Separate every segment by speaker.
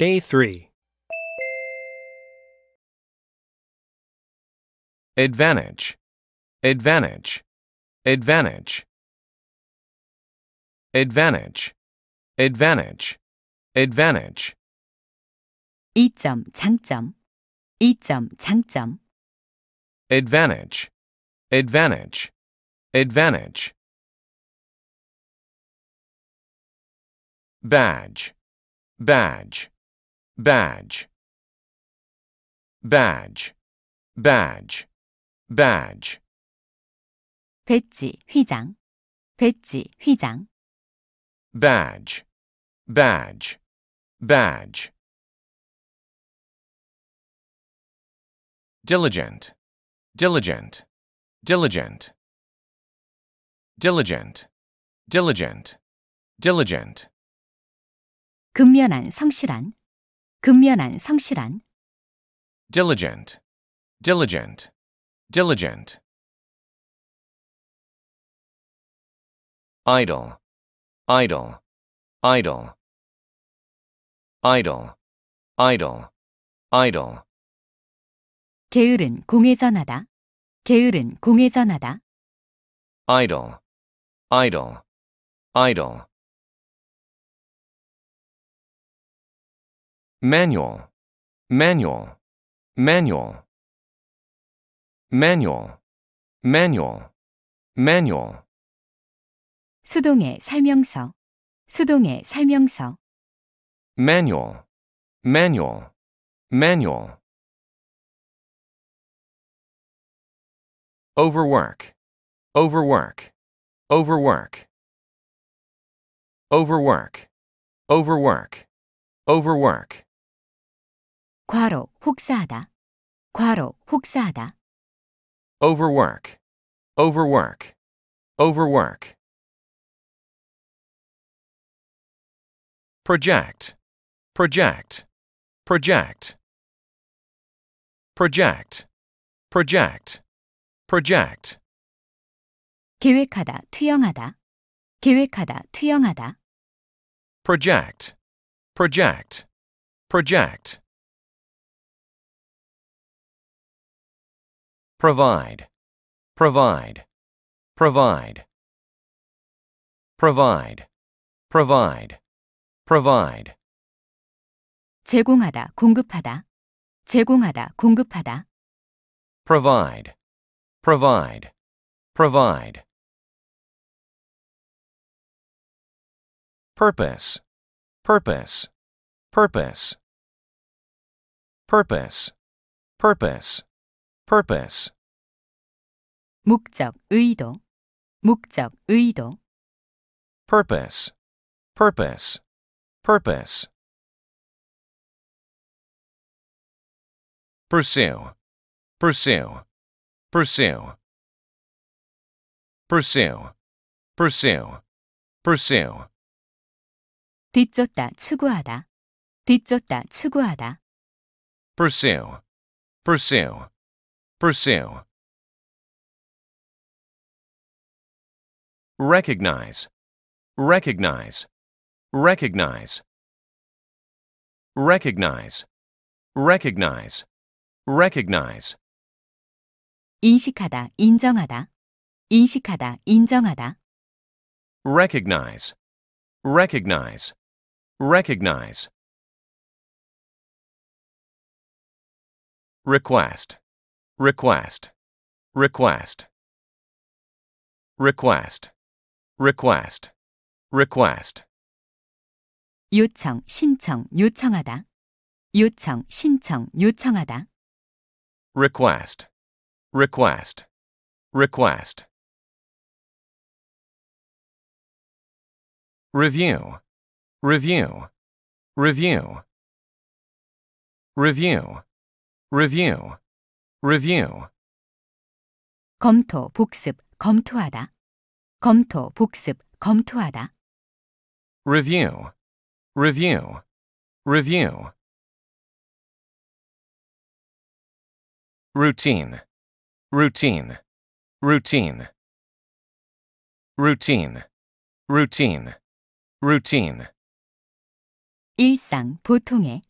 Speaker 1: Day 3 Advantage, advantage, advantage, advantage, advantage, advantage. 2점, 장점, 2점, 장점. Advantage, advantage, advantage. Badge, badge, badge badge badge badge 배지 휘장 배지 휘장 badge badge badge diligent diligent diligent diligent diligent diligent 근면한 성실한 근면한, 성실한. diligent, diligent, diligent. idle, idle, idle, idle, idle, idle. 게으른, 공회전하다. 게으른, 공회전하다. idle, idle, idle. manual, manual, manual, manual, manual, manual. 수동의 설명서, 수동의 설명서. manual, manual, manual. overwork, overwork, overwork, overwork, overwork, overwork. 과로 혹사하다 과로 혹사하다 overwork overwork overwork project project project project project project 계획하다 투영하다 계획하다 투영하다 project project project provide, provide, provide, provide, provide, provide. 제공하다, 공급하다. 제공하다, 공급하다. provide, provide, provide. purpose, purpose, purpose, purpose, purpose purpose 목적, 의도 목적, 의도 purpose purpose purpose pursue pursue pursue pursue pursue pursue 뒤쫓다 추구하다 뒤쫓다 추구하다 pursue pursue Pursue. Recognize. Recognize. Recognize. Recognize. Recognize. Recognize. 인식하다, 인정하다. 인식하다, 인정하다. Recognize. Recognize. Recognize. Request request, request, request, request, request. 요청, 신청, 요청하다. 요청, 신청, 요청하다. request, request, request. review, review, review, review, review. Review. 검토, 복습, 검토하다. 검토, 복습, 검토하다. Review. Review. Review. Routine. Routine. Routine. Routine. Routine. Routine. 일상 보통의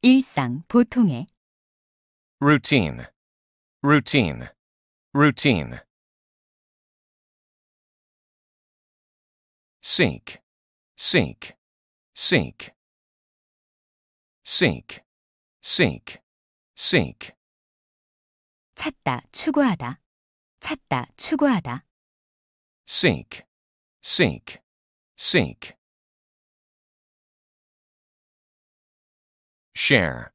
Speaker 1: 일상 보통의 routine Routine. Routine. Sink. Sink. Sink. Sink. Sink. Sink. 찾다, 추구하다. 찾다, 추구하다. Sink. Sink. Sink. Share.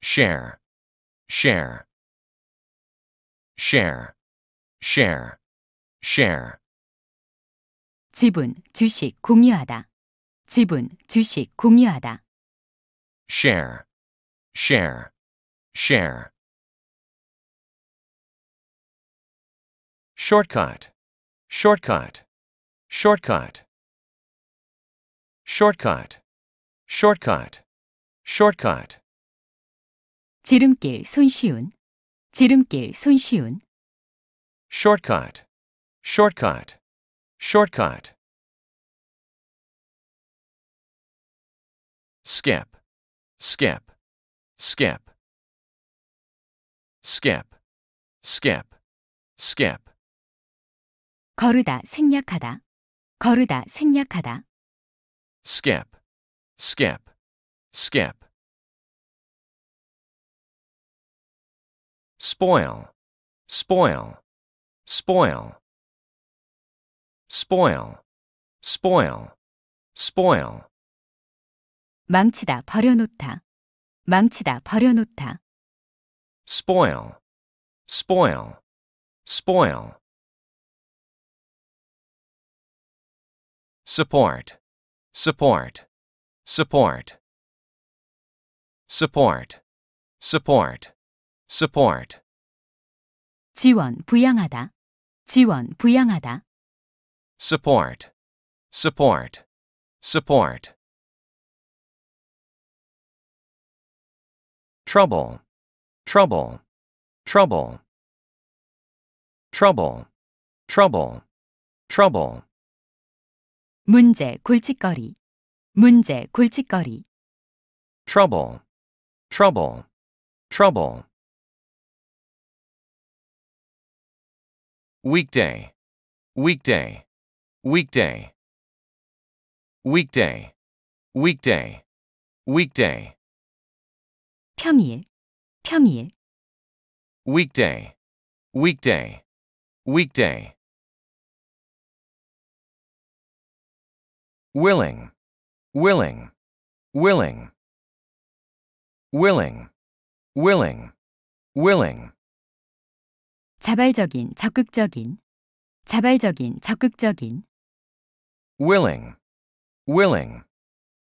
Speaker 1: Share. Share share, share, share. 지분, 주식, 공유하다. 지분, 주식, 공유하다. share, share, share. shortcut, shortcut, shortcut. shortcut, shortcut, shortcut. 지름길, 손쉬운. 지름길 손쉬운 shortcut shortcut shortcut skip skip skip skip skip skip 거르다 생략하다 거르다 생략하다 skip skip skip spoil, spoil, spoil, spoil, spoil, spoil. 망치다, 버려놓다. 망치다, 버려놓다. spoil, spoil, spoil. support, support, support, support, support support 지원 부양하다 지원 부양하다 support support support trouble trouble trouble trouble trouble trouble 문제 골칫거리 문제 골칫거리 trouble trouble trouble weekday, weekday, weekday, weekday, weekday, weekday. 평일, 평일. weekday, weekday, weekday. willing, willing, willing, willing, willing, willing. 자발적인, 적극적인. 자발적인, 적극적인. willing, willing,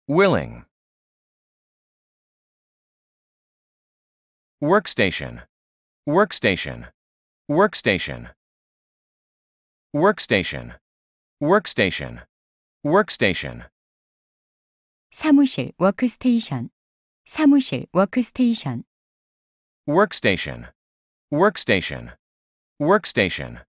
Speaker 1: willing. workstation, workstation, workstation. workstation, workstation, workstation. 사무실, workstation. 사무실, workstation. workstation, workstation. Workstation